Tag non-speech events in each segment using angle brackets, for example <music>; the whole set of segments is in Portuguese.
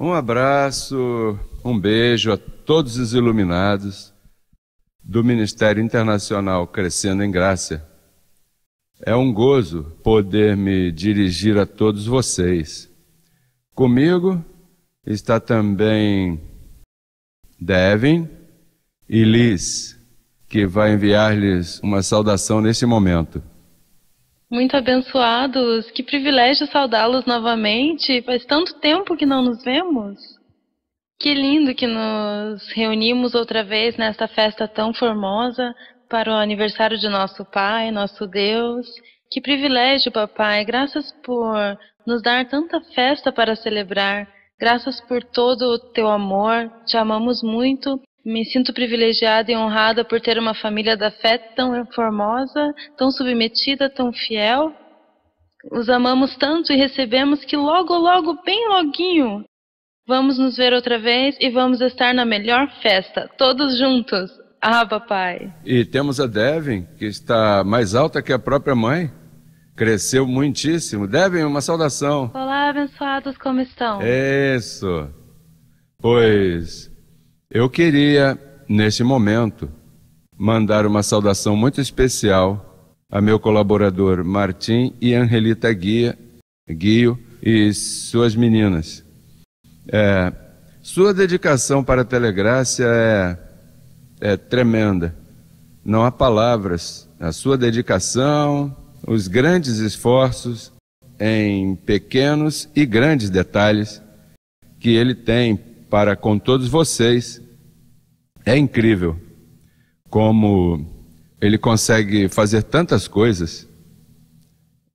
Um abraço, um beijo a todos os iluminados do Ministério Internacional Crescendo em Graça. É um gozo poder me dirigir a todos vocês. Comigo está também Devin e Liz, que vai enviar-lhes uma saudação neste momento. Muito abençoados, que privilégio saudá-los novamente. Faz tanto tempo que não nos vemos. Que lindo que nos reunimos outra vez nesta festa tão formosa para o aniversário de nosso Pai, nosso Deus. Que privilégio, papai. Graças por nos dar tanta festa para celebrar. Graças por todo o teu amor. Te amamos muito me sinto privilegiada e honrada por ter uma família da fé tão formosa, tão submetida, tão fiel. Os amamos tanto e recebemos que logo, logo, bem loguinho, vamos nos ver outra vez e vamos estar na melhor festa, todos juntos. Ah, papai. E temos a Devin, que está mais alta que a própria mãe. Cresceu muitíssimo. Devin, uma saudação. Olá, abençoados, como estão? Isso. Pois eu queria, nesse momento, mandar uma saudação muito especial a meu colaborador Martim e Angelita Guia, Guio e suas meninas. É, sua dedicação para a Telegrácia é, é tremenda. Não há palavras. A sua dedicação, os grandes esforços em pequenos e grandes detalhes que ele tem para com todos vocês. É incrível como ele consegue fazer tantas coisas,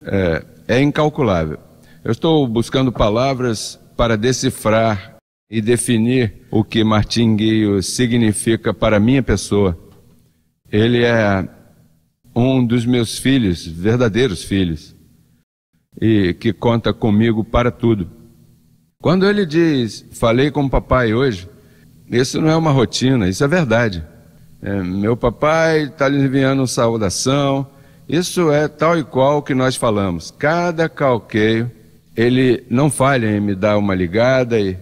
é, é incalculável. Eu estou buscando palavras para decifrar e definir o que Martin Guio significa para minha pessoa. Ele é um dos meus filhos, verdadeiros filhos, e que conta comigo para tudo. Quando ele diz, falei com o papai hoje, isso não é uma rotina, isso é verdade. É, meu papai está lhe enviando saudação, isso é tal e qual que nós falamos. Cada calqueio, ele não falha em me dar uma ligada e.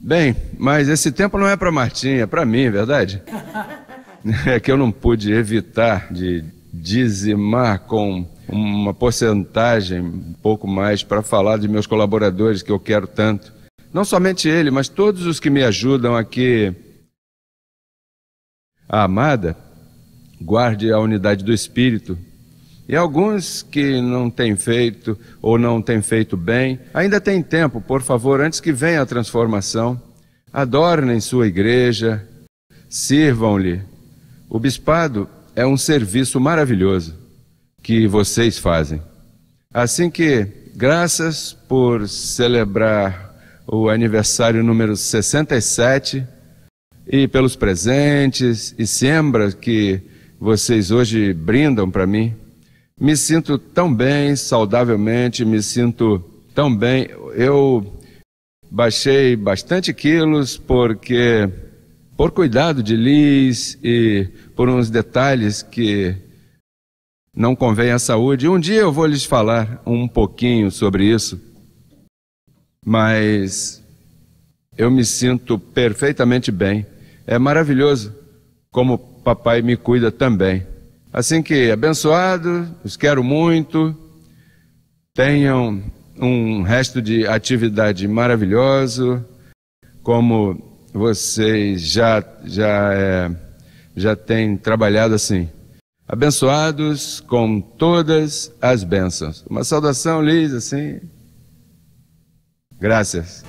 Bem, mas esse tempo não é para Martim, é para mim, é verdade? <laughs> É que eu não pude evitar de dizimar com uma porcentagem, um pouco mais, para falar de meus colaboradores que eu quero tanto. Não somente ele, mas todos os que me ajudam aqui. A amada, guarde a unidade do espírito. E alguns que não têm feito ou não têm feito bem, ainda tem tempo, por favor, antes que venha a transformação. Adornem sua igreja, sirvam-lhe. O bispado é um serviço maravilhoso que vocês fazem. Assim que, graças por celebrar o aniversário número 67 e pelos presentes e sembras que vocês hoje brindam para mim. Me sinto tão bem, saudavelmente, me sinto tão bem. Eu baixei bastante quilos porque por cuidado de Liz e por uns detalhes que não convém à saúde. Um dia eu vou lhes falar um pouquinho sobre isso, mas eu me sinto perfeitamente bem. É maravilhoso como papai me cuida também. Assim que, abençoado, os quero muito, tenham um resto de atividade maravilhoso, como vocês já, já, é, já têm trabalhado assim abençoados com todas as bênçãos. Uma saudação, Liz, assim. Graças.